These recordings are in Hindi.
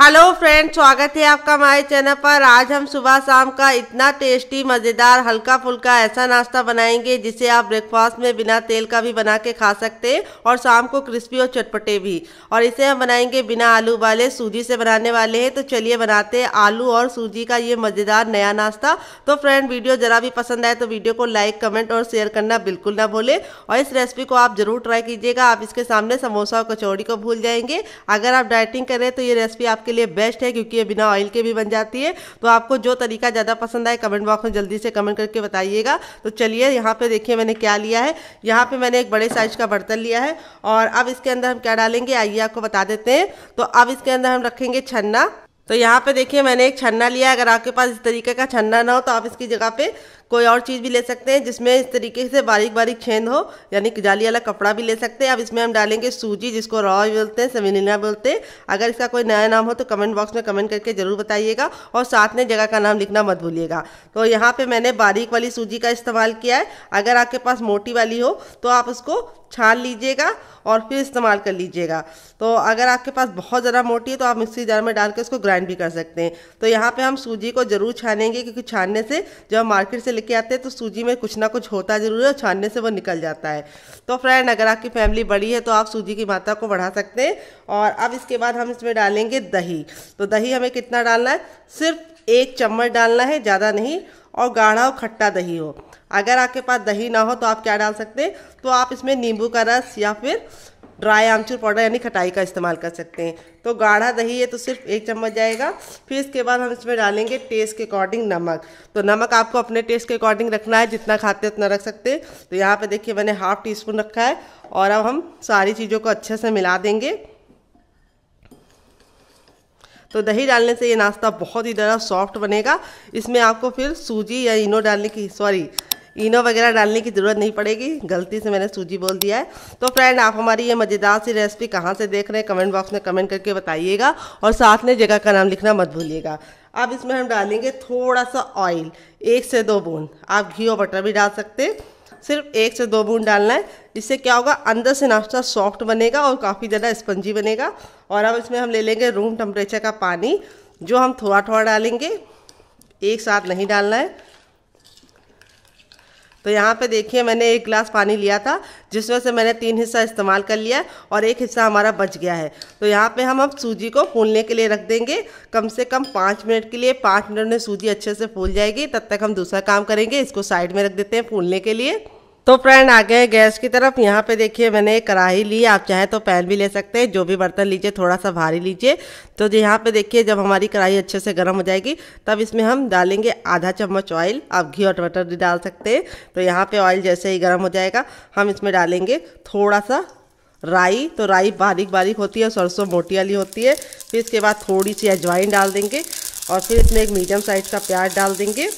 हेलो फ्रेंड स्वागत है आपका हमारे चैनल पर आज हम सुबह शाम का इतना टेस्टी मज़ेदार हल्का फुल्का ऐसा नाश्ता बनाएंगे जिसे आप ब्रेकफास्ट में बिना तेल का भी बना के खा सकते हैं और शाम को क्रिस्पी और चटपटे भी और इसे हम बनाएंगे बिना आलू वाले सूजी से बनाने वाले हैं तो चलिए बनाते हैं आलू और सूजी का ये मज़ेदार नया नाश्ता तो फ्रेंड वीडियो ज़रा भी पसंद आए तो वीडियो को लाइक कमेंट और शेयर करना बिल्कुल ना भूलें और इस रेसिपी को आप ज़रूर ट्राई कीजिएगा आप इसके सामने समोसा और कचौड़ी को भूल जाएंगे अगर आप डाइटिंग करें तो ये रेसिपी आप आपके लिए बेस्ट है क्योंकि ये बिना ऑयल के भी बन जाती है तो आपको जो तरीका ज़्यादा पसंद आए कमेंट बॉक्स में जल्दी से कमेंट करके बताइएगा तो चलिए यहाँ पर देखिए मैंने क्या लिया है यहाँ पर मैंने एक बड़े साइज का बर्तन लिया है और अब इसके अंदर हम क्या डालेंगे आइए आपको बता देते हैं तो अब इसके अंदर हम रखेंगे छन्ना तो यहाँ पे देखिए मैंने एक छन्ना लिया अगर आपके पास इस तरीके का छन्ना ना हो तो आप इसकी जगह पे कोई और चीज़ भी ले सकते हैं जिसमें इस तरीके से बारीक बारीक छेद हो यानी कि जाली वाला कपड़ा भी ले सकते हैं अब इसमें हम डालेंगे सूजी जिसको रॉ बोलते हैं सवेनिला बोलते हैं अगर इसका कोई नया नाम हो तो कमेंट बॉक्स में कमेंट करके ज़रूर बताइएगा और साथ में जगह का नाम लिखना मत भूलिएगा तो यहाँ पर मैंने बारीक वाली सूजी का इस्तेमाल किया है अगर आपके पास मोटी वाली हो तो आप उसको छान लीजिएगा और फिर इस्तेमाल कर लीजिएगा तो अगर आपके पास बहुत ज़रा मोटी है तो आप मिक्सी जार में डाल के उसको ग्राइंड भी कर सकते हैं तो यहाँ पे हम सूजी को ज़रूर छानेंगे क्योंकि छानने से जब हम मार्केट से लेके आते हैं तो सूजी में कुछ ना कुछ होता ज़रूर है और छानने से वो निकल जाता है तो फ्रेंड अगर आपकी फैमिली बड़ी है तो आप सूजी की मात्रा को बढ़ा सकते हैं और अब इसके बाद हम इसमें डालेंगे दही तो दही हमें कितना डालना है सिर्फ एक चम्मच डालना है ज़्यादा नहीं और गाढ़ा और खट्टा दही हो अगर आपके पास दही ना हो तो आप क्या डाल सकते हैं तो आप इसमें नींबू का रस या फिर ड्राई आमचूर पाउडर यानी खटाई का इस्तेमाल कर सकते हैं तो गाढ़ा दही है तो सिर्फ एक चम्मच जाएगा फिर इसके बाद हम इसमें डालेंगे टेस्ट के अकॉर्डिंग नमक तो नमक आपको अपने टेस्ट के अकॉर्डिंग रखना है जितना खाते हैं उतना रख सकते हैं तो यहाँ पे देखिए मैंने हाफ टी स्पून रखा है और अब हम सारी चीज़ों को अच्छे से मिला देंगे तो दही डालने से ये नाश्ता बहुत ही ज़्यादा सॉफ्ट बनेगा इसमें आपको फिर सूजी या इनो डालने की सॉरी इनो वगैरह डालने की ज़रूरत नहीं पड़ेगी गलती से मैंने सूजी बोल दिया है तो फ्रेंड आप हमारी ये मज़ेदार सी रेसिपी कहाँ से देख रहे हैं कमेंट बॉक्स में कमेंट करके बताइएगा और साथ में जगह का नाम लिखना मत भूलिएगा अब इसमें हम डालेंगे थोड़ा सा ऑयल एक से दो बूंद आप घी और बटर भी डाल सकते हैं सिर्फ एक से दो बूंद डालना है इससे क्या होगा अंदर से नाश्ता सॉफ्ट बनेगा और काफ़ी ज़्यादा स्पंजी बनेगा और अब इसमें हम ले लेंगे रूम टेम्परेचर का पानी जो हम थोड़ा थोड़ा डालेंगे एक साथ नहीं डालना है तो यहाँ पे देखिए मैंने एक गिलास पानी लिया था जिसमें से मैंने तीन हिस्सा इस्तेमाल कर लिया और एक हिस्सा हमारा बच गया है तो यहाँ पे हम अब सूजी को फूलने के लिए रख देंगे कम से कम पाँच मिनट के लिए पाँच मिनट में सूजी अच्छे से फूल जाएगी तब तक हम दूसरा काम करेंगे इसको साइड में रख देते हैं फूलने के लिए तो फ्रेंड आ गए गैस की तरफ यहाँ पे देखिए मैंने कढ़ाई ली आप चाहे तो पैन भी ले सकते हैं जो भी बर्तन लीजिए थोड़ा सा भारी लीजिए तो यहाँ पे देखिए जब हमारी कढ़ाई अच्छे से गर्म हो जाएगी तब इसमें हम डालेंगे आधा चम्मच ऑयल आप घी और टमाटर भी डाल सकते हैं तो यहाँ पे ऑयल जैसे ही गर्म हो जाएगा हम इसमें डालेंगे थोड़ा सा राई तो राई बारीक बारीक होती है सरसों मोटी वाली होती है फिर इसके बाद थोड़ी सी अजवाइन डाल देंगे और फिर इसमें एक मीडियम साइज़ का प्याज डाल देंगे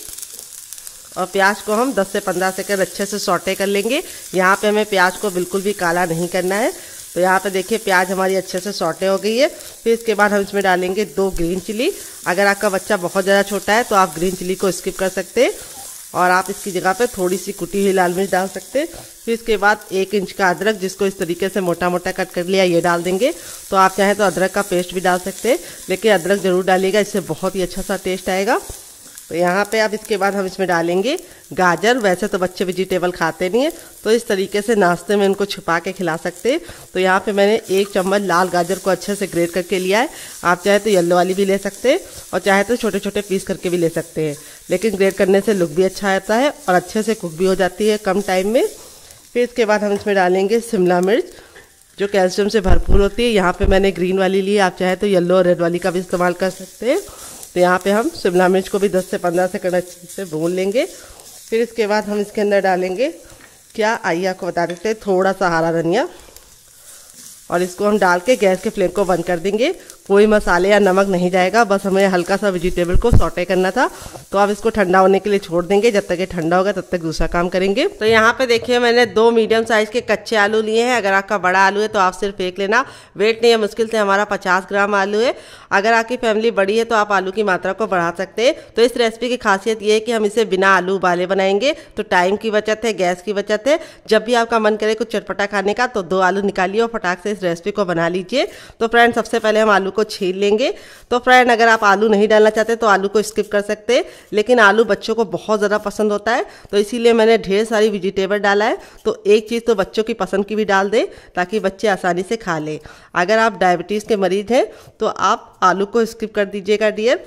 और प्याज को हम 10 से 15 सेकंड अच्छे से सॉटे कर लेंगे यहाँ पे हमें प्याज को बिल्कुल भी काला नहीं करना है तो यहाँ पे देखिए प्याज हमारी अच्छे से सॉटे हो गई है फिर इसके बाद हम इसमें डालेंगे दो ग्रीन चिली अगर आपका बच्चा बहुत ज़्यादा छोटा है तो आप ग्रीन चिली को स्किप कर सकते हैं और आप इसकी जगह पर थोड़ी सी कुटी हुई लाल मिर्च डाल सकते हैं फिर इसके बाद एक इंच का अदरक जिसको इस तरीके से मोटा मोटा कट कर लिया ये डाल देंगे तो आप चाहें तो अदरक का पेस्ट भी डाल सकते हैं लेकिन अदरक ज़रूर डालिएगा इससे बहुत ही अच्छा सा टेस्ट आएगा तो यहाँ पे अब इसके बाद हम इसमें डालेंगे गाजर वैसे तो बच्चे वेजिटेबल खाते नहीं हैं तो इस तरीके से नाश्ते में इनको छुपा के खिला सकते हैं तो यहाँ पे मैंने एक चम्मच लाल गाजर को अच्छे से ग्रेट करके लिया है आप चाहे तो येल्लो वाली भी ले सकते हैं और चाहे तो छोटे छोटे पीस करके भी ले सकते हैं लेकिन ग्रेट करने से लुक भी अच्छा आता है और अच्छे से कुक भी हो जाती है कम टाइम में फिर इसके बाद हम इसमें डालेंगे शिमला मिर्च जो कैल्शियम से भरपूर होती है यहाँ पर मैंने ग्रीन वाली ली आप चाहे तो येल्लो और रेड वाली का भी इस्तेमाल कर सकते हैं तो यहाँ पे हम शिमला मिर्च को भी 10 से 15 सेकंड अच्छे से भून लेंगे फिर इसके बाद हम इसके अंदर डालेंगे क्या आइए आपको बता देते हैं थोड़ा सा हरा धनिया और इसको हम डाल के गैस के फ्लेम को बंद कर देंगे कोई मसाले या नमक नहीं जाएगा बस हमें हल्का सा वेजिटेबल को सॉटे करना था तो आप इसको ठंडा होने के लिए छोड़ देंगे जब तक ये ठंडा होगा तब तक दूसरा काम करेंगे तो यहाँ पे देखिए मैंने दो मीडियम साइज के कच्चे आलू लिए हैं अगर आपका बड़ा आलू है तो आप सिर्फ एक लेना वेट नहीं है मुश्किल से हमारा पचास ग्राम आलू है अगर आपकी फैमिली बड़ी है तो आप आलू की मात्रा को बढ़ा सकते हैं तो इस रेसिपी की खासियत ये है कि हम इसे बिना आलू उबाले बनाएंगे तो टाइम की बचत है गैस की बचत है जब भी आपका मन करे कुछ चटपटा खाने का तो दो आलू निकालिए और फटाक से इस रेसिपी को बना लीजिए तो फ्रेंड सबसे पहले हम आलू को छील लेंगे तो फ्रेंड अगर आप आलू नहीं डालना चाहते तो आलू को स्किप कर सकते लेकिन आलू बच्चों को बहुत ज़्यादा पसंद होता है तो इसीलिए मैंने ढेर सारी वेजिटेबल डाला है तो एक चीज़ तो बच्चों की पसंद की भी डाल दें ताकि बच्चे आसानी से खा लें अगर आप डायबिटीज़ के मरीज हैं तो आप आलू को स्किप कर दीजिएगा डियर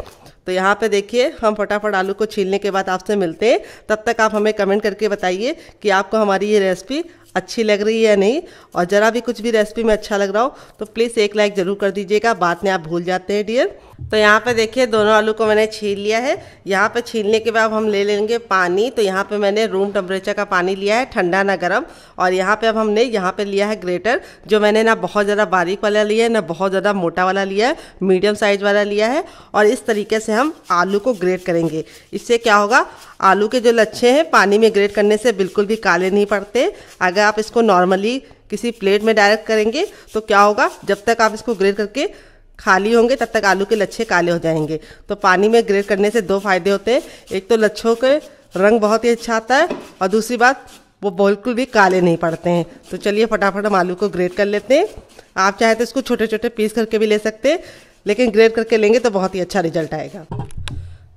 तो यहाँ पे देखिए हम फटाफट आलू को छीलने के बाद आपसे मिलते हैं तब तक आप हमें कमेंट करके बताइए कि आपको हमारी ये रेसिपी अच्छी लग रही है या नहीं और ज़रा भी कुछ भी रेसिपी में अच्छा लग रहा हो तो प्लीज़ एक लाइक ज़रूर कर दीजिएगा बाद में आप भूल जाते हैं डियर तो यहाँ पे देखिए दोनों आलू को मैंने छील लिया है यहाँ पे छीलने के बाद हम ले लेंगे पानी तो यहाँ पे मैंने रूम टेम्परेचर का पानी लिया है ठंडा ना गर्म और यहाँ पे अब हमने यहाँ पे लिया है ग्रेटर जो मैंने ना बहुत ज़्यादा बारीक वाला लिया है ना बहुत ज़्यादा मोटा वाला लिया है मीडियम साइज वाला लिया है और इस तरीके से हम आलू को ग्रेट करेंगे इससे क्या होगा आलू के जो लच्छे हैं पानी में ग्रेट करने से बिल्कुल भी काले नहीं पड़ते अगर आप इसको नॉर्मली किसी प्लेट में डायरेक्ट करेंगे तो क्या होगा जब तक आप इसको ग्रेट करके खाली होंगे तब तक आलू के लच्छे काले हो जाएंगे तो पानी में ग्रेट करने से दो फायदे होते हैं एक तो लच्छों के रंग बहुत ही अच्छा आता है और दूसरी बात वो बिल्कुल भी काले नहीं पड़ते हैं तो चलिए फटाफट हम आलू को ग्रेट कर लेते हैं आप चाहे तो इसको छोटे छोटे पीस करके भी ले सकते हैं लेकिन ग्रेट करके लेंगे तो बहुत ही अच्छा रिजल्ट आएगा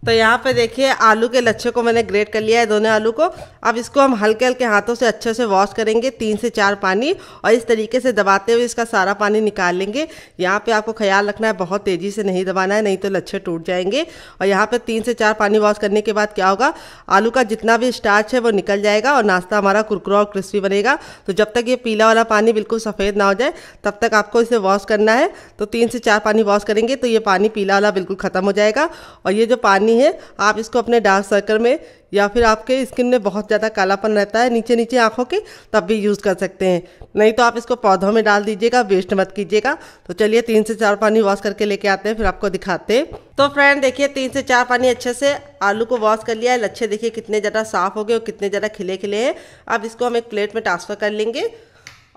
तो यहाँ पे देखिए आलू के लच्छे को मैंने ग्रेट कर लिया है दोनों आलू को अब इसको हम हल्के हल्के हाथों से अच्छे से वॉश करेंगे तीन से चार पानी और इस तरीके से दबाते हुए इसका सारा पानी निकाल लेंगे यहाँ पे आपको ख्याल रखना है बहुत तेज़ी से नहीं दबाना है नहीं तो लच्छे टूट जाएंगे और यहाँ पर तीन से चार पानी वॉश करने के बाद क्या होगा आलू का जितना भी स्टार्च है वो निकल जाएगा और नाश्ता हमारा कुरकुरा और क्रिस्पी बनेगा तो जब तक ये पीला वाला पानी बिल्कुल सफ़ेद ना हो जाए तब तक आपको इसे वॉश करना है तो तीन से चार पानी वॉश करेंगे तो ये पानी पीला वाला बिल्कुल ख़त्म हो जाएगा और ये जो पानी नहीं है आप इसको अपने डार्क सर्कल में या फिर आपके स्किन में बहुत ज़्यादा कालापन रहता है नीचे नीचे आँखों के तब भी यूज़ कर सकते हैं नहीं तो आप इसको पौधों में डाल दीजिएगा वेस्ट मत कीजिएगा तो चलिए तीन से चार पानी वॉश करके लेके आते हैं फिर आपको दिखाते हैं तो फ्रेंड देखिए तीन से चार पानी अच्छे से आलू को वॉश कर लिया है लच्छे देखिए कितने ज़्यादा साफ़ हो गए और कितने ज़्यादा खिले खिले हैं अब इसको हम एक प्लेट में ट्रांसफ़र कर लेंगे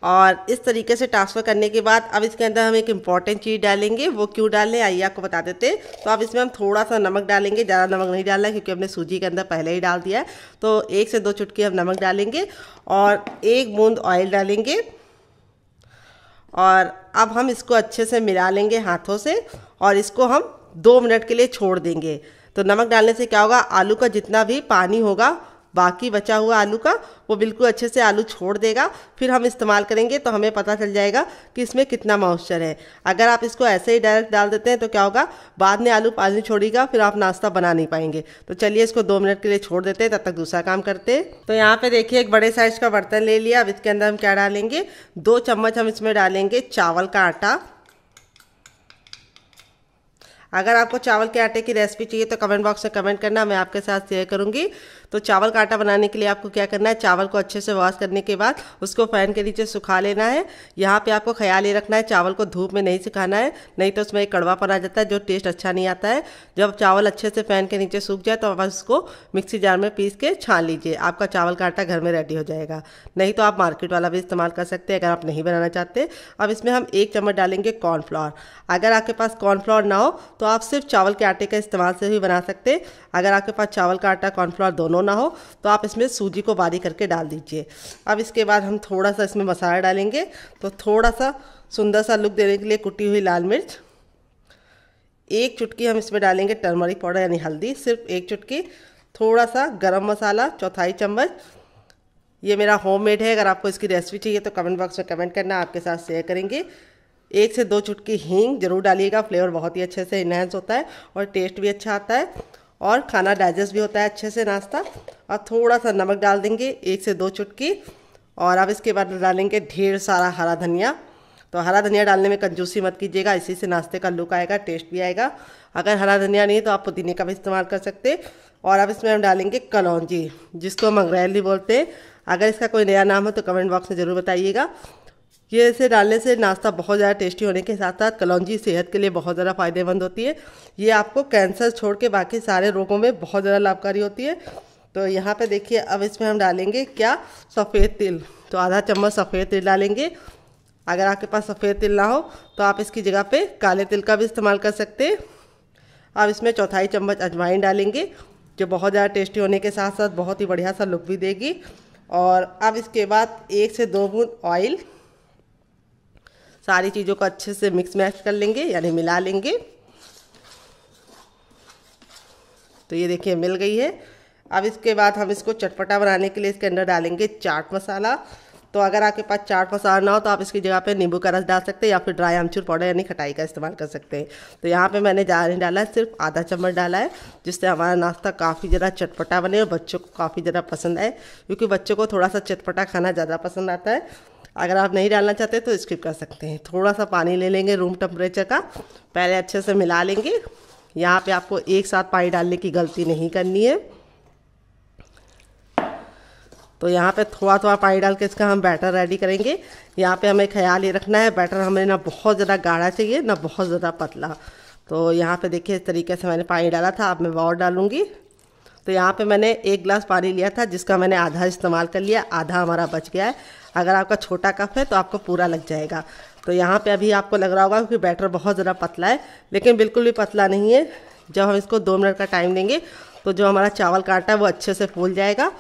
और इस तरीके से ट्रांसफ़र करने के बाद अब इसके अंदर हम एक इम्पॉर्टेंट चीज़ डालेंगे वो क्यों डालें आइए आपको बता देते तो अब इसमें हम थोड़ा सा नमक डालेंगे ज़्यादा नमक नहीं डालना क्योंकि हमने सूजी के अंदर पहले ही डाल दिया है तो एक से दो चुटकी हम नमक डालेंगे और एक बूंद ऑयल डालेंगे और अब हम इसको अच्छे से मिला लेंगे हाथों से और इसको हम दो मिनट के लिए छोड़ देंगे तो नमक डालने से क्या होगा आलू का जितना भी पानी होगा बाकी बचा हुआ आलू का वो बिल्कुल अच्छे से आलू छोड़ देगा फिर हम इस्तेमाल करेंगे तो हमें पता चल जाएगा कि इसमें कितना मॉइस्चर है अगर आप इसको ऐसे ही डायरेक्ट डाल देते हैं तो क्या होगा बाद में आलू पानी छोड़ेगा फिर आप नाश्ता बना नहीं पाएंगे तो चलिए इसको दो मिनट के लिए छोड़ देते हैं तब तक दूसरा काम करते हैं तो यहाँ पे देखिए एक बड़े साइज का बर्तन ले लिया अब इसके अंदर हम क्या डालेंगे दो चम्मच हम इसमें डालेंगे चावल का आटा अगर आपको चावल के आटे की रेसिपी चाहिए तो कमेंट बॉक्स में कमेंट करना मैं आपके साथ शेयर करूंगी तो चावल का आटा बनाने के लिए आपको क्या करना है चावल को अच्छे से वॉश करने के बाद उसको फ़ैन के नीचे सुखा लेना है यहाँ पे आपको ख्याल ये रखना है चावल को धूप में नहीं सुखाना है नहीं तो उसमें एक कड़वापन आ जाता है जो टेस्ट अच्छा नहीं आता है जब चावल अच्छे से फ़ैन के नीचे सूख जाए तो आप उसको मिक्सी जार में पीस के छान लीजिए आपका चावल का आटा घर में रेडी हो जाएगा नहीं तो आप मार्केट वाला भी इस्तेमाल कर सकते हैं अगर आप नहीं बनाना चाहते अब इसमें हम एक चम्मच डालेंगे कॉर्नफ्लावर अगर आपके पास कॉर्नफ्लावर ना हो तो आप सिर्फ चावल के आटे का इस्तेमाल से भी बना सकते अगर आपके पास चावल का आटा कॉर्नफ्लावर दोनों दोनों ना हो तो आप इसमें सूजी को बारी करके डाल दीजिए अब इसके बाद हम थोड़ा सा इसमें मसाला डालेंगे तो थोड़ा सा सुंदर सा लुक देने के लिए कुटी हुई लाल मिर्च एक चुटकी हम इसमें डालेंगे टर्मरिक पाउडर यानी हल्दी सिर्फ एक चुटकी थोड़ा सा गरम मसाला चौथाई चम्मच ये मेरा होममेड है अगर आपको इसकी रेसिपी चाहिए तो कमेंट बॉक्स में कमेंट करना आपके साथ शेयर करेंगे एक से दो चुटकी हींग जरूर डालिएगा फ्लेवर बहुत ही अच्छे से इन्हेंस होता है और टेस्ट भी अच्छा आता है और खाना डाइजेस्ट भी होता है अच्छे से नाश्ता और थोड़ा सा नमक डाल देंगे एक से दो चुटकी और अब इसके बाद डालेंगे ढेर सारा हरा धनिया तो हरा धनिया डालने में कंजूसी मत कीजिएगा इसी से नाश्ते का लुक आएगा टेस्ट भी आएगा अगर हरा धनिया नहीं तो आप पुदीने का भी इस्तेमाल कर सकते और अब इसमें हम डालेंगे कलौजी जिसको मंगरैली बोलते हैं अगर इसका कोई नया नाम हो तो कमेंट बॉक्स में ज़रूर बताइएगा ये ऐसे डालने से नाश्ता बहुत ज़्यादा टेस्टी होने के साथ साथ कलौजी सेहत के लिए बहुत ज़्यादा फ़ायदेमंद होती है ये आपको कैंसर छोड़ के बाकी सारे रोगों में बहुत ज़्यादा लाभकारी होती है तो यहाँ पे देखिए अब इसमें हम डालेंगे क्या सफ़ेद तिल तो आधा चम्मच सफ़ेद तिल डालेंगे अगर आपके पास सफ़ेद तिल ना हो तो आप इसकी जगह पर काले तिल का भी इस्तेमाल कर सकते अब इसमें चौथाई चम्मच अजवाइन डालेंगे जो बहुत ज़्यादा टेस्टी होने के साथ साथ बहुत ही बढ़िया सा लुक भी देगी और अब इसके बाद एक से दो बूंद ऑयल सारी चीज़ों को अच्छे से मिक्स मैच कर लेंगे यानी मिला लेंगे तो ये देखिए मिल गई है अब इसके बाद हम इसको चटपटा बनाने के लिए इसके अंदर डालेंगे चाट मसाला तो अगर आपके पास चाट मसाला ना हो तो आप इसकी जगह पे नींबू का रस डाल सकते हैं या फिर ड्राई आमचूर पाउडर यानी खटाई का इस्तेमाल कर सकते हैं तो यहाँ पे मैंने ज़्यादा नहीं डाला है सिर्फ आधा चम्मच डाला है जिससे हमारा नाश्ता काफ़ी ज़रा चटपटा बने और बच्चों को काफ़ी ज़रा पसंद आए क्योंकि बच्चों को थोड़ा सा चटपटा खाना ज़्यादा पसंद आता है अगर आप नहीं डालना चाहते तो स्किप कर सकते हैं थोड़ा सा पानी ले लेंगे रूम टेम्परेचर का पहले अच्छे से मिला लेंगे यहाँ पे आपको एक साथ पानी डालने की गलती नहीं करनी है तो यहाँ पे थोड़ा थोड़ा पानी डाल के इसका हम बैटर रेडी करेंगे यहाँ पे हमें ख्याल ये रखना है बैटर हमें ना बहुत ज़्यादा गाढ़ा चाहिए ना बहुत ज़्यादा पतला तो यहाँ पे देखिए इस तरीके से मैंने पानी डाला था अब मैं और डालूँगी तो यहाँ पे मैंने एक गिलास पानी लिया था जिसका मैंने आधा इस्तेमाल कर लिया आधा हमारा बच गया है अगर आपका छोटा कप है तो आपको पूरा लग जाएगा तो यहाँ पे अभी आपको लग रहा होगा क्योंकि बैटर बहुत ज़रा पतला है लेकिन बिल्कुल भी पतला नहीं है जब हम इसको दो मिनट का टाइम देंगे तो जो हमारा चावल काटा है वो अच्छे से फूल जाएगा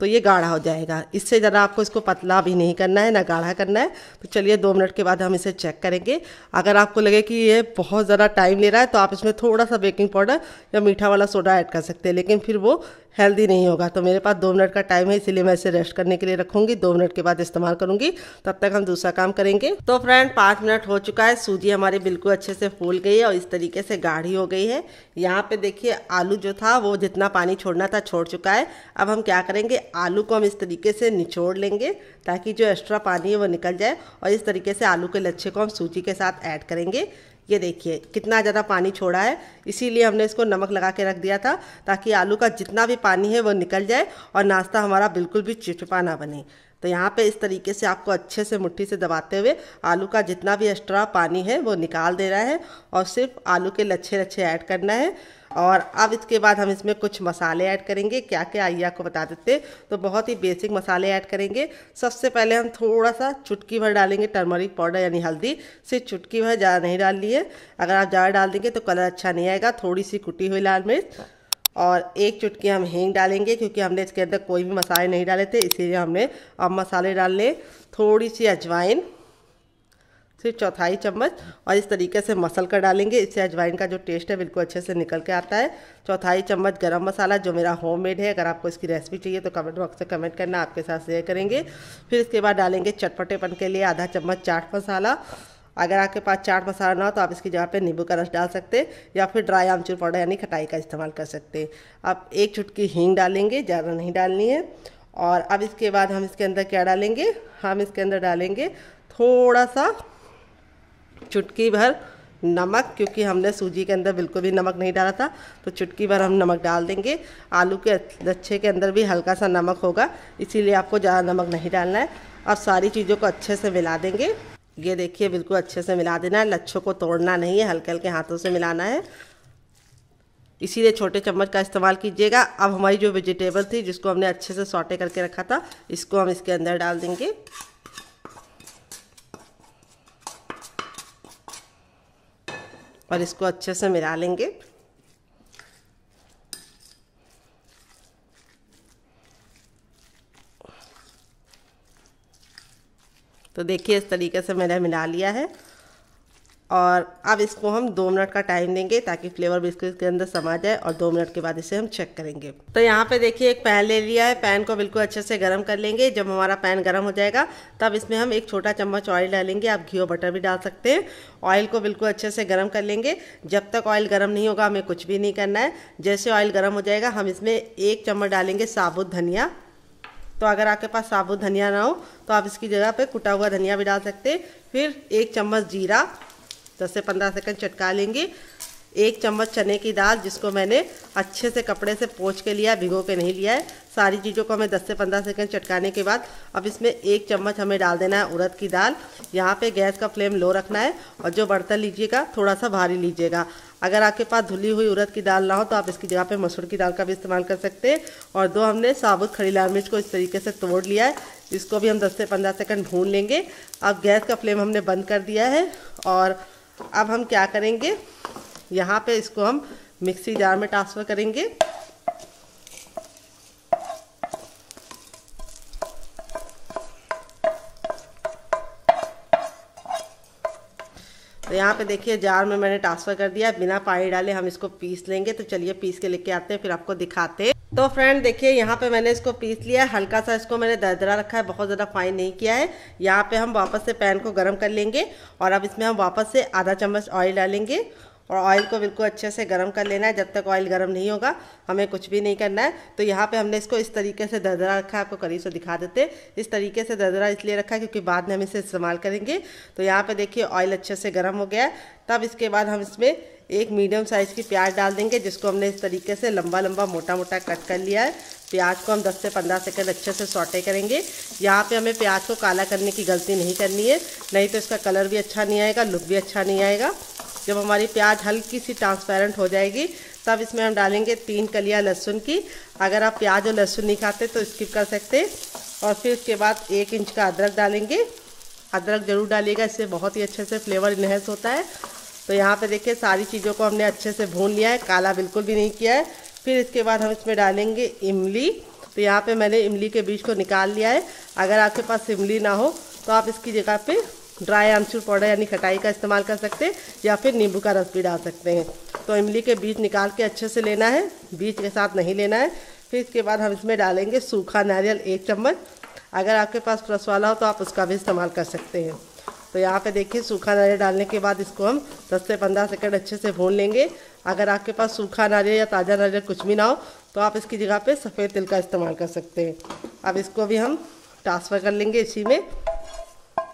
तो ये गाढ़ा हो जाएगा इससे ज़रा आपको इसको पतला भी नहीं करना है ना गाढ़ा करना है तो चलिए दो मिनट के बाद हम इसे चेक करेंगे अगर आपको लगे कि ये बहुत ज़्यादा टाइम ले रहा है तो आप इसमें थोड़ा सा बेकिंग पाउडर या मीठा वाला सोडा ऐड कर सकते हैं लेकिन फिर वो हेल्दी नहीं होगा तो मेरे पास दो मिनट का टाइम है इसीलिए मैं इसे रेस्ट करने के लिए रखूंगी दो मिनट के बाद इस्तेमाल करूंगी तब तक हम दूसरा काम करेंगे तो फ्रेंड पाँच मिनट हो चुका है सूजी हमारी बिल्कुल अच्छे से फूल गई है और इस तरीके से गाढ़ी हो गई है यहाँ पे देखिए आलू जो था वो जितना पानी छोड़ना था छोड़ चुका है अब हम क्या करेंगे आलू को हम इस तरीके से निचोड़ लेंगे ताकि जो एक्स्ट्रा पानी है वो निकल जाए और इस तरीके से आलू के लच्छे को हम सूजी के साथ ऐड करेंगे ये देखिए कितना ज़्यादा पानी छोड़ा है इसीलिए हमने इसको नमक लगा के रख दिया था ताकि आलू का जितना भी पानी है वो निकल जाए और नाश्ता हमारा बिल्कुल भी चिपचिपा ना बने तो यहाँ पे इस तरीके से आपको अच्छे से मुट्ठी से दबाते हुए आलू का जितना भी एक्स्ट्रा पानी है वो निकाल देना है और सिर्फ आलू के लच्छे लच्छे ऐड करना है और अब इसके बाद हम इसमें कुछ मसाले ऐड करेंगे क्या क्या आइए आपको बता देते तो बहुत ही बेसिक मसाले ऐड करेंगे सबसे पहले हम थोड़ा सा चुटकी भर डालेंगे टर्मरिक पाउडर यानी हल्दी सिर्फ चुटकी भर ज़्यादा नहीं डालनी है अगर आप ज़्यादा डाल देंगे तो कलर अच्छा नहीं आएगा थोड़ी सी कुटी हुई लाल मिर्च और एक चुटकी हम हींग डालेंगे क्योंकि हमने इसके अंदर कोई भी मसाले नहीं डाले थे इसीलिए हमने अब मसाले डाल लें थोड़ी सी अजवाइन सिर्फ चौथाई चम्मच और इस तरीके से मसल कर डालेंगे इससे अजवाइन का जो टेस्ट है बिल्कुल अच्छे से निकल के आता है चौथाई चम्मच गरम मसाला जो मेरा होम मेड है अगर आपको इसकी रेसिपी चाहिए तो कमेंट बॉक्स में कमेंट करना आपके साथ शेयर करेंगे फिर इसके बाद डालेंगे चटपटेपन के लिए आधा चम्मच चाट मसाला अगर आपके पास चाट मसाला ना हो तो आप इसकी जगह पे नींबू का रस डाल सकते हैं या फिर ड्राई आमचूर पाउडर यानी खटाई का इस्तेमाल कर सकते हैं आप एक चुटकी हींग डालेंगे ज़्यादा नहीं डालनी है और अब इसके बाद हम इसके अंदर क्या डालेंगे हम इसके अंदर डालेंगे थोड़ा सा चुटकी भर नमक क्योंकि हमने सूजी के अंदर बिल्कुल भी नमक नहीं डाला था तो चुटकी भर हम नमक डाल देंगे आलू के अच्छे के अंदर भी हल्का सा नमक होगा इसीलिए आपको ज़्यादा नमक नहीं डालना है अब सारी चीज़ों को अच्छे से मिला देंगे ये देखिए बिल्कुल अच्छे से मिला देना है लच्छों को तोड़ना नहीं है हल्के हल्के हाथों से मिलाना है इसीलिए छोटे चम्मच का इस्तेमाल कीजिएगा अब हमारी जो वेजिटेबल थी जिसको हमने अच्छे से सॉटे करके रखा था इसको हम इसके अंदर डाल देंगे और इसको अच्छे से मिला लेंगे तो देखिए इस तरीके से मैंने मिला लिया है और अब इसको हम दो मिनट का टाइम देंगे ताकि फ्लेवर बिस्किट के अंदर समा जाए और दो मिनट के बाद इसे हम चेक करेंगे तो यहाँ पे देखिए एक पैन ले लिया है पैन को बिल्कुल अच्छे से गर्म कर लेंगे जब हमारा पैन गर्म हो जाएगा तब इसमें हम एक छोटा चम्मच ऑयल डालेंगे आप घी और बटर भी डाल सकते हैं ऑयल को बिल्कुल अच्छे से गर्म कर लेंगे जब तक ऑयल गर्म नहीं होगा हमें कुछ भी नहीं करना है जैसे ऑयल गर्म हो जाएगा हम इसमें एक चम्मच डालेंगे साबुत धनिया तो अगर आपके पास साबुत धनिया ना हो तो आप इसकी जगह पे कुटा हुआ धनिया भी डाल सकते फिर एक चम्मच जीरा दस से पंद्रह सेकंड चटका लेंगे एक चम्मच चने की दाल जिसको मैंने अच्छे से कपड़े से पोच के लिया भिगो के नहीं लिया है सारी चीज़ों को हमें 10 से 15 सेकंड चटकाने के बाद अब इसमें एक चम्मच हमें डाल देना है उड़द की दाल यहाँ पे गैस का फ्लेम लो रखना है और जो बर्तन लीजिएगा थोड़ा सा भारी लीजिएगा अगर आपके पास धुली हुई उड़द की दाल ना हो तो आप इसकी जगह पर मसूर की दाल का भी इस्तेमाल कर सकते हैं और दो हमने साबुत खड़ी लाल मिर्च को इस तरीके से तोड़ लिया है इसको भी हम दस से पंद्रह सेकंड भून लेंगे अब गैस का फ्लेम हमने बंद कर दिया है और अब हम क्या करेंगे यहाँ पे इसको हम मिक्सी जार में ट्रांसफ़र करेंगे तो यहाँ पे देखिए जार में मैंने ट्रांसफ़र कर दिया बिना पानी डाले हम इसको पीस लेंगे तो चलिए पीस के लेके आते हैं फिर आपको दिखाते हैं तो फ्रेंड देखिए यहाँ पे मैंने इसको पीस लिया है हल्का सा इसको मैंने दरदरा रखा है बहुत ज़्यादा फाइन नहीं किया है यहाँ पे हम वापस से पैन को गर्म कर लेंगे और अब इसमें हम वापस से आधा चम्मच ऑयल डालेंगे और ऑयल को बिल्कुल अच्छे से गर्म कर लेना है जब तक ऑयल गर्म नहीं होगा हमें कुछ भी नहीं करना है तो यहाँ पे हमने इसको इस तरीके से दरदरा रखा है आपको करीब से दिखा देते इस तरीके से दरदरा इसलिए रखा है क्योंकि बाद में हम इसे इस्तेमाल करेंगे तो यहाँ पर देखिए ऑयल अच्छे से गर्म हो गया तब इसके बाद हम इसमें एक मीडियम साइज़ की प्याज डाल देंगे जिसको हमने इस तरीके से लंबा लंबा मोटा मोटा कट कर लिया है प्याज को हम 10 से 15 सेकंड अच्छे से सॉटे करेंगे यहाँ पे हमें प्याज को काला करने की गलती नहीं करनी है नहीं तो इसका कलर भी अच्छा नहीं आएगा लुक भी अच्छा नहीं आएगा जब हमारी प्याज हल्की सी ट्रांसपेरेंट हो जाएगी तब इसमें हम डालेंगे तीन कलियां लहसुन की अगर आप प्याज और लहसुन नहीं खाते तो स्किप कर सकते और फिर उसके बाद एक इंच का अदरक डालेंगे अदरक ज़रूर डालिएगा इससे बहुत ही अच्छे से फ्लेवर इन्हेंस होता है तो यहाँ पर देखिए सारी चीज़ों को हमने अच्छे से भून लिया है काला बिल्कुल भी नहीं किया है फिर इसके बाद हम इसमें डालेंगे इमली तो यहाँ पे मैंने इमली के बीज को निकाल लिया है अगर आपके पास इमली ना हो तो आप इसकी जगह पे ड्राई आमचूर पाउडर यानी खटाई का इस्तेमाल कर सकते हैं या फिर नींबू का रस भी डाल सकते हैं तो इमली के बीज निकाल के अच्छे से लेना है बीज के साथ नहीं लेना है फिर इसके बाद हम इसमें डालेंगे सूखा नारियल एक चम्मच अगर आपके पास फ्रस वाला हो तो आप उसका भी इस्तेमाल कर सकते हैं तो यहाँ पे देखिए सूखा नारियल डालने के बाद इसको हम 10 से 15 सेकंड अच्छे से भून लेंगे अगर आपके पास सूखा नारियल या ताज़ा नारियल कुछ भी ना हो तो आप इसकी जगह पे सफ़ेद तिल का इस्तेमाल कर सकते हैं अब इसको भी हम ट्रांसफ़र कर लेंगे इसी में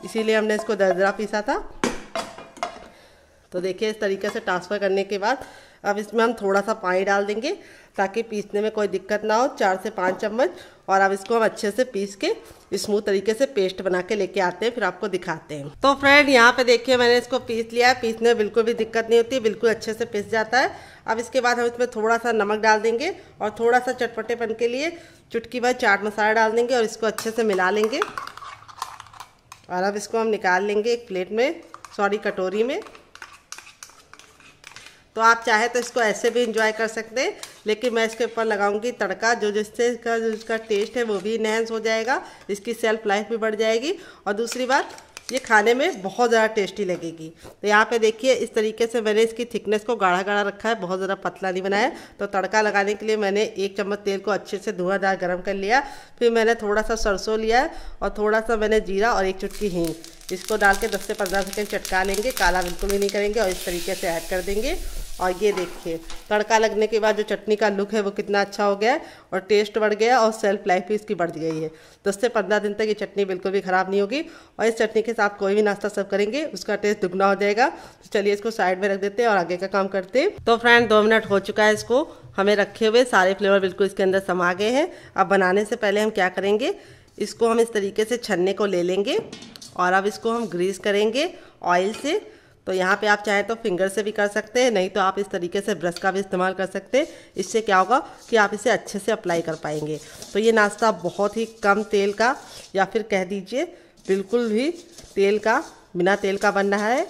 इसीलिए हमने इसको दरदरा पीसा था तो देखिए इस तरीके से ट्रांसफ़र करने के बाद अब इसमें हम थोड़ा सा पानी डाल देंगे ताकि पीसने में कोई दिक्कत ना हो चार से पाँच चम्मच और अब इसको हम अच्छे से पीस के स्मूथ तरीके से पेस्ट बना के लेके आते हैं फिर आपको दिखाते हैं तो फ्रेंड यहाँ पे देखिए मैंने इसको पीस लिया है पीसने में बिल्कुल भी दिक्कत नहीं होती बिल्कुल अच्छे से पीस जाता है अब इसके बाद हम इसमें थोड़ा सा नमक डाल देंगे और थोड़ा सा चटपटेपन के लिए चुटकी भर चाट मसाला डाल देंगे और इसको अच्छे से मिला लेंगे और अब इसको हम निकाल लेंगे एक प्लेट में सॉरी कटोरी में तो आप चाहे तो इसको ऐसे भी इंजॉय कर सकते हैं लेकिन मैं इसके ऊपर लगाऊंगी तड़का जो जिससे इसका जो इसका टेस्ट है वो भी इनहेंस हो जाएगा इसकी सेल्फ लाइफ भी बढ़ जाएगी और दूसरी बात ये खाने में बहुत ज़्यादा टेस्टी लगेगी तो यहाँ पे देखिए इस तरीके से मैंने इसकी थिकनेस को गाढ़ा गाढ़ा रखा है बहुत ज़्यादा पतला नहीं बनाया तो तड़का लगाने के लिए मैंने एक चम्मच तेल को अच्छे से धुआंधार गर्म कर लिया फिर मैंने थोड़ा सा सरसों लिया है और थोड़ा सा मैंने जीरा और एक चुटकी हींग इसको डाल के दस से पंद्रह सेकेंड चटका लेंगे काला बिल्कुल भी नहीं करेंगे और इस तरीके से ऐड कर देंगे और ये देखिए तड़का लगने के बाद जो चटनी का लुक है वो कितना अच्छा हो गया है और टेस्ट बढ़ गया और सेल्फ लाइफ भी इसकी बढ़ गई है दस से पंद्रह दिन तक ये चटनी बिल्कुल भी ख़राब नहीं होगी और इस चटनी के साथ कोई भी नाश्ता सब करेंगे उसका टेस्ट दुगना हो जाएगा तो चलिए इसको साइड में रख देते हैं और आगे का काम करते हैं तो फ्रेंड दो मिनट हो चुका है इसको हमें रखे हुए सारे फ्लेवर बिल्कुल इसके अंदर समा गए हैं अब बनाने से पहले हम क्या करेंगे इसको हम इस तरीके से छन्ने को ले लेंगे और अब इसको हम ग्रीस करेंगे ऑयल से तो यहाँ पे आप चाहें तो फिंगर से भी कर सकते हैं नहीं तो आप इस तरीके से ब्रश का भी इस्तेमाल कर सकते हैं इससे क्या होगा कि आप इसे अच्छे से अप्लाई कर पाएंगे तो ये नाश्ता बहुत ही कम तेल का या फिर कह दीजिए बिल्कुल भी तेल का बिना तेल का बन रहा है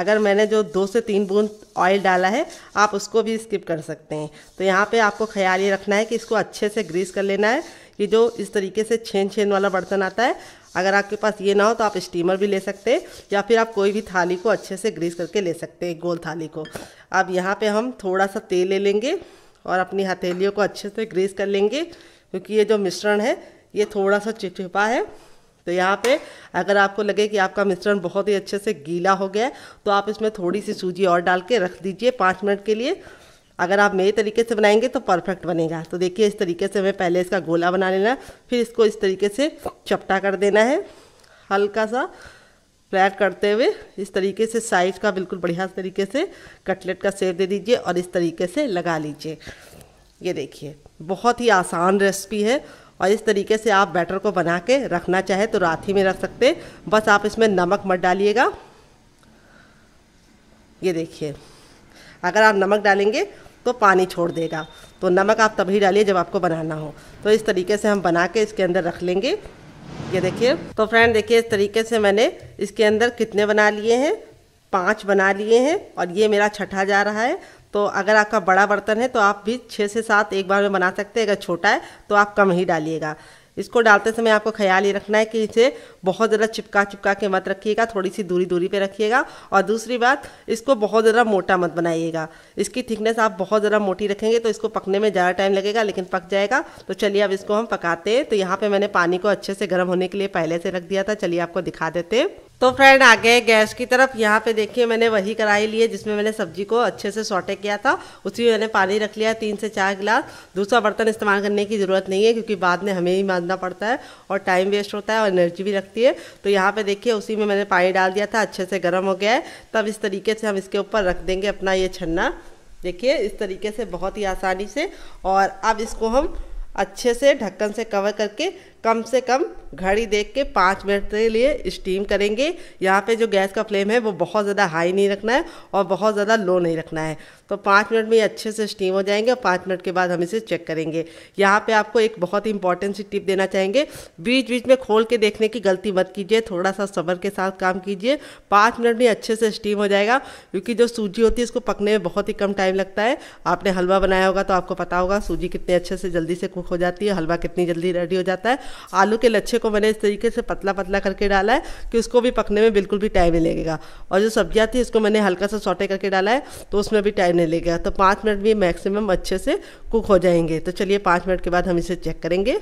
अगर मैंने जो दो से तीन बूंद ऑयल डाला है आप उसको भी स्किप कर सकते हैं तो यहाँ पे आपको ख्याल ये रखना है कि इसको अच्छे से ग्रीस कर लेना है कि जो इस तरीके से छेन छेन वाला बर्तन आता है अगर आपके पास ये ना हो तो आप स्टीमर भी ले सकते हैं या फिर आप कोई भी थाली को अच्छे से ग्रीस करके ले सकते हैं गोल थाली को अब यहाँ पे हम थोड़ा सा तेल ले लेंगे और अपनी हथेलियों को अच्छे से ग्रीस कर लेंगे क्योंकि ये जो मिश्रण है ये थोड़ा सा चिपचिपा है तो यहाँ पे अगर आपको लगे कि आपका मिश्रण बहुत ही अच्छे से गीला हो गया है तो आप इसमें थोड़ी सी सूजी और डाल के रख दीजिए पाँच मिनट के लिए अगर आप मेरे तरीके से बनाएंगे तो परफेक्ट बनेगा तो देखिए इस तरीके से हमें पहले इसका गोला बना लेना फिर इसको इस तरीके से चपटा कर देना है हल्का सा फ्लैट करते हुए इस तरीके से साइज का बिल्कुल बढ़िया तरीके से कटलेट का सेव दे दीजिए और इस तरीके से लगा लीजिए ये देखिए बहुत ही आसान रेसिपी है और इस तरीके से आप बैटर को बना के रखना चाहे तो रात ही में रख सकते बस आप इसमें नमक मत डालिएगा ये देखिए अगर आप नमक डालेंगे तो पानी छोड़ देगा तो नमक आप तभी डालिए जब आपको बनाना हो तो इस तरीके से हम बना के इसके अंदर रख लेंगे ये देखिए तो फ्रेंड देखिए इस तरीके से मैंने इसके अंदर कितने बना लिए हैं पाँच बना लिए हैं और ये मेरा छठा जा रहा है तो अगर आपका बड़ा बर्तन है तो आप भी छः से सात एक बार में बना सकते हैं अगर छोटा है तो आप कम ही डालिएगा इसको डालते समय आपको ख्याल ये रखना है कि इसे बहुत ज़्यादा चिपका चिपका के मत रखिएगा थोड़ी सी दूरी दूरी पे रखिएगा और दूसरी बात इसको बहुत ज़्यादा मोटा मत बनाइएगा इसकी थिकनेस आप बहुत ज़्यादा मोटी रखेंगे तो इसको पकने में ज़्यादा टाइम लगेगा लेकिन पक जाएगा तो चलिए अब इसको हम पकाते हैं तो यहाँ पर मैंने पानी को अच्छे से गर्म होने के लिए पहले से रख दिया था चलिए आपको दिखा देते हैं तो फ्रेंड आ गए गैस की तरफ यहाँ पे देखिए मैंने वही कढ़ाई ली है जिसमें मैंने सब्जी को अच्छे से सोटे किया था उसी में मैंने पानी रख लिया तीन से चार गिलास दूसरा बर्तन इस्तेमाल करने की ज़रूरत नहीं है क्योंकि बाद में हमें ही मानना पड़ता है और टाइम वेस्ट होता है और एनर्जी भी रखती है तो यहाँ पर देखिए उसी में मैंने पानी डाल दिया था अच्छे से गर्म हो गया है तब इस तरीके से हम इसके ऊपर रख देंगे अपना ये छन्ना देखिए इस तरीके से बहुत ही आसानी से और अब इसको हम अच्छे से ढक्कन से कवर करके कम से कम घड़ी देख के पाँच मिनट के लिए स्टीम करेंगे यहाँ पे जो गैस का फ्लेम है वो बहुत ज़्यादा हाई नहीं रखना है और बहुत ज़्यादा लो नहीं रखना है तो पाँच मिनट में ये अच्छे से स्टीम हो जाएंगे और पाँच मिनट के बाद हम इसे चेक करेंगे यहाँ पे आपको एक बहुत ही इंपॉर्टेंट सी टिप देना चाहेंगे बीच बीच में खोल के देखने की गलती मत कीजिए थोड़ा सा सबर के साथ काम कीजिए पाँच मिनट में अच्छे से स्टीम हो जाएगा क्योंकि जो सूजी होती है इसको पकने में बहुत ही कम टाइम लगता है आपने हलवा बनाया होगा तो आपको पता होगा सूजी कितने अच्छे से जल्दी से कुक हो जाती है हलवा कितनी जल्दी रेडी हो जाता है आलू के लच्छे को मैंने इस तरीके से पतला पतला करके डाला है कि उसको भी पकने में बिल्कुल भी टाइम नहीं लगेगा और जो सब्जियाँ थी इसको मैंने हल्का सा सौटे करके डाला है तो उसमें भी टाइम नहीं लगेगा तो पाँच मिनट भी मैक्सिमम अच्छे से कुक हो जाएंगे तो चलिए पाँच मिनट के बाद हम इसे चेक करेंगे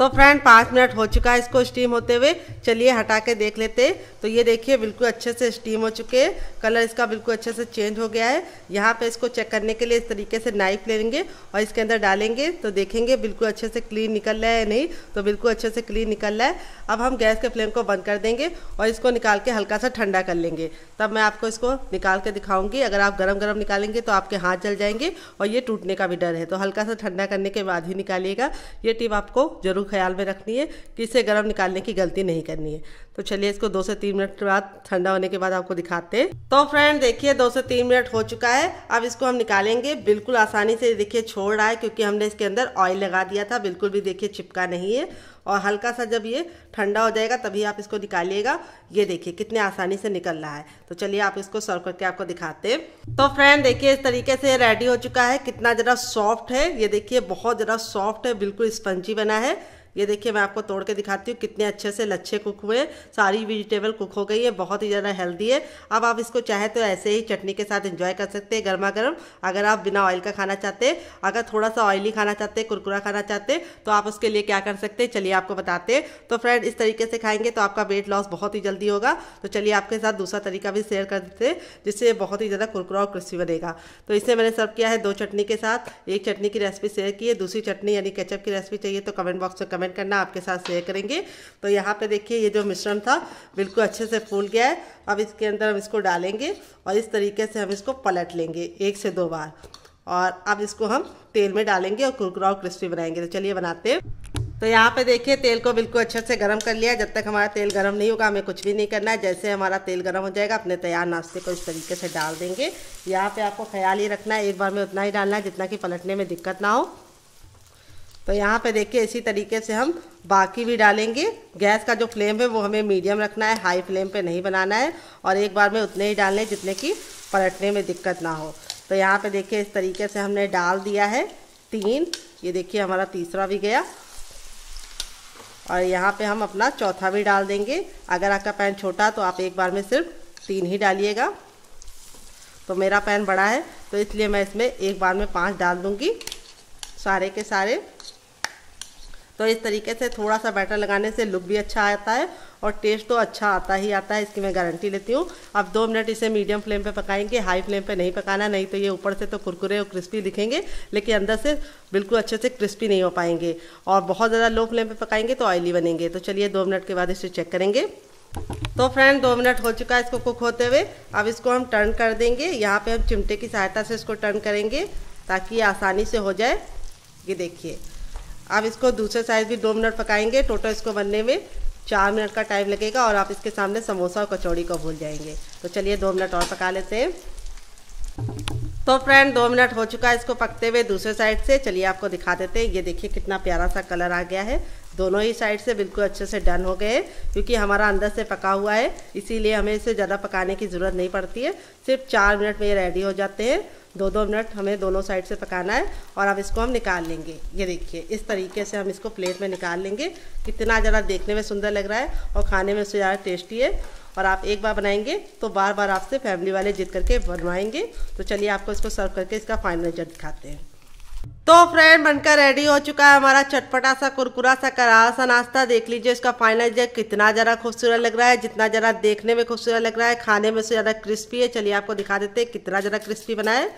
तो फ्रेंड पाँच मिनट हो चुका है इसको स्टीम होते हुए चलिए हटा के देख लेते तो ये देखिए बिल्कुल अच्छे से स्टीम हो चुके हैं कलर इसका बिल्कुल अच्छे से चेंज हो गया है यहाँ पे इसको चेक करने के लिए इस तरीके से नाइफ ले लेंगे और इसके अंदर डालेंगे तो देखेंगे बिल्कुल अच्छे से क्लीन निकल रहा है नहीं तो बिल्कुल अच्छे से क्लीन निकल रहा है अब हम गैस के फ्लेम को बंद कर देंगे और इसको निकाल के हल्का सा ठंडा कर लेंगे तब मैं आपको इसको निकाल के दिखाऊंगी अगर आप गर्म गर्म निकालेंगे तो आपके हाथ जल जाएंगे और ये टूटने का भी डर है तो हल्का सा ठंडा करने के बाद ही निकालिएगा ये टिप आपको जरूर ख्याल में रखनी है कि इसे गर्म निकालने की गलती नहीं करनी है तो चलिए इसको दो से तीन मिनट के बाद ठंडा होने के बाद आपको दिखाते हैं तो फ्रेंड देखिए दो से तीन मिनट हो चुका है अब इसको हम निकालेंगे बिल्कुल आसानी से देखिए छोड़ रहा है क्योंकि हमने इसके अंदर ऑयल लगा दिया था बिल्कुल भी देखिए चिपका नहीं है और हल्का सा जब ये ठंडा हो जाएगा तभी आप इसको निकालिएगा ये देखिए कितने आसानी से निकल रहा है तो चलिए आप इसको सर्व करके आपको दिखाते हैं तो फ्रेंड देखिए इस तरीके से रेडी हो चुका है कितना ज़रा सॉफ्ट है ये देखिए बहुत ज़रा सॉफ्ट है बिल्कुल स्पंजी बना है ये देखिए मैं आपको तोड़ के दिखाती हूँ कितने अच्छे से लच्छे कुक हुए सारी वेजिटेबल कुक हो गई है बहुत ही ज़्यादा हेल्दी है अब आप इसको चाहे तो ऐसे ही चटनी के साथ इंजॉय कर सकते हैं गर्मा गर्म अगर आप बिना ऑयल का खाना चाहते हैं अगर थोड़ा सा ऑयली खाना चाहते हैं कुरकुरा खाना चाहते हैं तो आप उसके लिए क्या कर सकते हैं चलिए आपको बताते हैं तो फ्रेंड इस तरीके से खाएंगे तो आपका वेट लॉस बहुत ही जल्दी होगा तो चलिए आपके साथ दूसरा तरीका भी शेयर कर देते जिससे बहुत ही ज़्यादा कुरकुरा और क्रिस्पी बनेगा तो इसे मैंने सर्व किया है दो चटनी के साथ एक चटनी की रेसिपी शेयर की है दूसरी चटनी यानी केचप की रेसिपी चाहिए तो कमेंट बॉक्स में कमेंट करना आपके साथ शेयर करेंगे तो यहाँ पे देखिए ये जो मिश्रण था बिल्कुल अच्छे से फूल गया है अब इसके अंदर हम इसको डालेंगे और इस तरीके से हम इसको पलट लेंगे एक से दो बार और अब इसको हम तेल में डालेंगे और कुरकुरा और क्रिस्पी बनाएंगे तो चलिए बनाते हैं तो यहाँ पे देखिए तेल को बिल्कुल अच्छे से गर्म कर लिया जब तक हमारा तेल गर्म नहीं होगा हमें कुछ भी नहीं करना है जैसे हमारा तेल गर्म हो जाएगा अपने तैयार नाश्ते को इस तरीके से डाल देंगे यहाँ पे आपको ख्याल ही रखना है एक बार में उतना ही डालना है जितना कि पलटने में दिक्कत ना हो तो यहाँ पे देखिए इसी तरीके से हम बाकी भी डालेंगे गैस का जो फ्लेम है वो हमें मीडियम रखना है हाई फ्लेम पे नहीं बनाना है और एक बार में उतने ही डालने जितने की पलटने में दिक्कत ना हो तो यहाँ पे देखिए इस तरीके से हमने डाल दिया है तीन ये देखिए हमारा तीसरा भी गया और यहाँ पे हम अपना चौथा भी डाल देंगे अगर आपका पैन छोटा तो आप एक बार में सिर्फ तीन ही डालिएगा तो मेरा पैन बड़ा है तो इसलिए मैं इसमें एक बार में पाँच डाल दूँगी सारे के सारे तो इस तरीके से थोड़ा सा बैटर लगाने से लुक भी अच्छा आता है और टेस्ट तो अच्छा आता ही आता है इसकी मैं गारंटी लेती हूँ अब दो मिनट इसे मीडियम फ्लेम पे पकाएंगे हाई फ्लेम पे नहीं पकाना नहीं तो ये ऊपर से तो कुरकुरे और क्रिस्पी दिखेंगे लेकिन अंदर से बिल्कुल अच्छे से क्रिस्पी नहीं हो पाएंगे और बहुत ज़्यादा लो फ्लेम पर पकाएंगे तो ऑयली बनेंगे तो चलिए दो मिनट के बाद इसे चेक करेंगे तो फ्रेंड दो मिनट हो चुका है इसको कुक होते हुए अब इसको हम टर्न कर देंगे यहाँ पर हम चिमटे की सहायता से इसको टर्न करेंगे ताकि ये आसानी से हो जाए ये देखिए आप इसको दूसरे साइड भी दो मिनट पकाएंगे टोटल इसको बनने में चार मिनट का टाइम लगेगा और आप इसके सामने समोसा और कचौड़ी को भूल जाएंगे तो चलिए दो मिनट और पका लेते हैं तो फ्रेंड दो मिनट हो चुका है इसको पकते हुए दूसरे साइड से चलिए आपको दिखा देते हैं ये देखिए कितना प्यारा सा कलर आ गया है दोनों ही साइड से बिल्कुल अच्छे से डन हो गए क्योंकि हमारा अंदर से पका हुआ है इसीलिए हमें इसे ज़्यादा पकाने की ज़रूरत नहीं पड़ती है सिर्फ चार मिनट में ये रेडी हो जाते हैं दो दो मिनट हमें दोनों साइड से पकाना है और अब इसको हम निकाल लेंगे ये देखिए इस तरीके से हम इसको प्लेट में निकाल लेंगे कितना ज़्यादा देखने में सुंदर लग रहा है और खाने में उससे ज़्यादा टेस्टी है और आप एक बार बनाएंगे तो बार बार आपसे फैमिली वाले जिद करके बनवाएंगे तो चलिए आपको इसको सर्व करके इसका फाइनल रिजल्ट दिखाते हैं तो फ्रेंड बनकर रेडी हो चुका है हमारा चटपटा सा कुरकुरा सा करा सा नाश्ता देख लीजिए इसका फाइनल जो कितना ज़्यादा खूबसूरत लग रहा है जितना जरा देखने में खूबसूरत लग रहा है खाने में से ज़्यादा क्रिस्पी है चलिए आपको दिखा देते हैं कितना ज़्यादा क्रिस्पी बनाए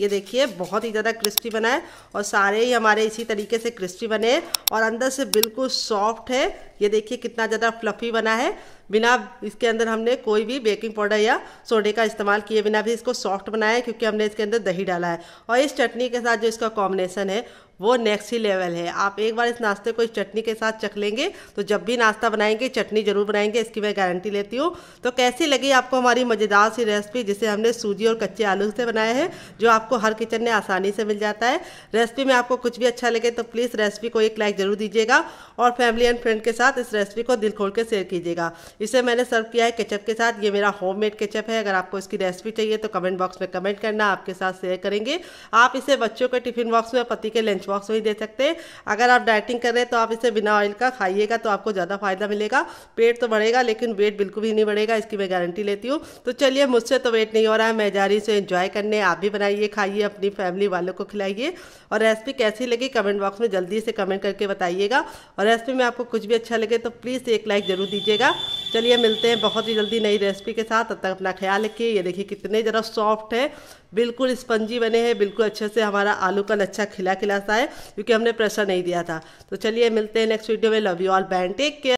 ये देखिए बहुत ही ज़्यादा क्रिस्पी बना है और सारे ही हमारे इसी तरीके से क्रिस्पी बने हैं और अंदर से बिल्कुल सॉफ्ट है ये देखिए कितना ज़्यादा फ्लफ़ी बना है बिना इसके अंदर हमने कोई भी बेकिंग पाउडर या सोडे का इस्तेमाल किए बिना भी इसको सॉफ्ट बनाया है क्योंकि हमने इसके अंदर दही डाला है और इस चटनी के साथ जो इसका कॉम्बिनेसन है वो नेक्स्ट ही लेवल है आप एक बार इस नाश्ते को इस चटनी के साथ चख लेंगे तो जब भी नाश्ता बनाएंगे चटनी जरूर बनाएंगे इसकी मैं गारंटी लेती हूँ तो कैसी लगी आपको हमारी मज़ेदार सी रेसिपी जिसे हमने सूजी और कच्चे आलू से बनाया है जो आपको हर किचन में आसानी से मिल जाता है रेसिपी में आपको कुछ भी अच्छा लगे तो प्लीज़ रेसिपी को एक लाइक ज़रूर दीजिएगा और फैमिली एंड फ्रेंड के साथ इस रेसिपी को दिल खोल के शेयर कीजिएगा इसे मैंने सर्व किया है केचप के साथ ये मेरा होम मेड केचप है अगर आपको इसकी रेसिपी चाहिए तो कमेंट बॉक्स में कमेंट करना आपके साथ शेयर करेंगे आप इसे बच्चों के टिफिन बॉक्स में पति के लंच बॉक्स में ही दे सकते हैं अगर आप डाइटिंग कर रहे हैं तो आप इसे बिना ऑयल का खाइएगा तो आपको ज़्यादा फायदा मिलेगा पेट तो बढ़ेगा लेकिन वेट बिल्कुल भी नहीं बढ़ेगा इसकी मैं गारंटी लेती हूँ तो चलिए मुझसे तो वेट नहीं हो रहा है मैं जा रही इसे इन्जॉय करने आप भी बनाइए खाइए अपनी फैमिली वालों को खिलाइए और रेसिपी कैसी लगी कमेंट बॉक्स में जल्दी से कमेंट करके बताइएगा और रेसिपी में आपको कुछ भी अच्छा लगे तो प्लीज़ एक लाइक ज़रूर दीजिएगा चलिए मिलते हैं बहुत ही जल्दी नई रेसिपी के साथ तब तक अपना ख्याल रखिए ये देखिए कितने ज़रा सॉफ्ट है बिल्कुल स्पंजी बने हैं बिल्कुल अच्छे से हमारा आलू का अच्छा खिला खिला सा है क्योंकि हमने प्रेशर नहीं दिया था तो चलिए मिलते हैं नेक्स्ट वीडियो में love you all band take care